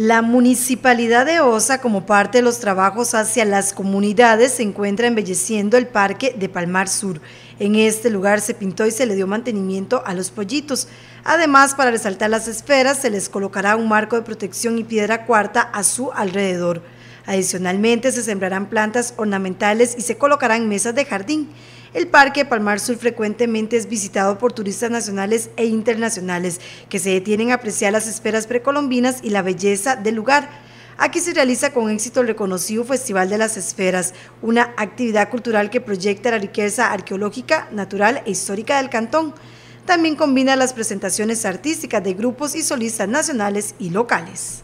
La municipalidad de Osa, como parte de los trabajos hacia las comunidades, se encuentra embelleciendo el parque de Palmar Sur. En este lugar se pintó y se le dio mantenimiento a los pollitos. Además, para resaltar las esferas, se les colocará un marco de protección y piedra cuarta a su alrededor. Adicionalmente, se sembrarán plantas ornamentales y se colocarán mesas de jardín. El Parque Palmar Sur frecuentemente es visitado por turistas nacionales e internacionales que se detienen a apreciar las esferas precolombinas y la belleza del lugar. Aquí se realiza con éxito el reconocido Festival de las Esferas, una actividad cultural que proyecta la riqueza arqueológica, natural e histórica del cantón. También combina las presentaciones artísticas de grupos y solistas nacionales y locales.